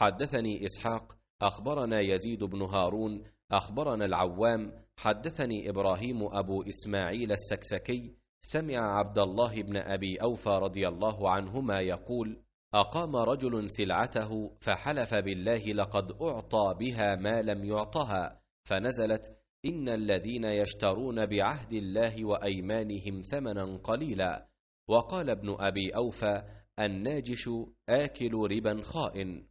حدثني اسحاق اخبرنا يزيد بن هارون اخبرنا العوام حدثني ابراهيم ابو اسماعيل السكسكي سمع عبد الله بن ابي اوفى رضي الله عنهما يقول اقام رجل سلعته فحلف بالله لقد اعطى بها ما لم يعطها فنزلت ان الذين يشترون بعهد الله وايمانهم ثمنا قليلا وقال ابن ابي اوفى الناجش اكل ربا خائن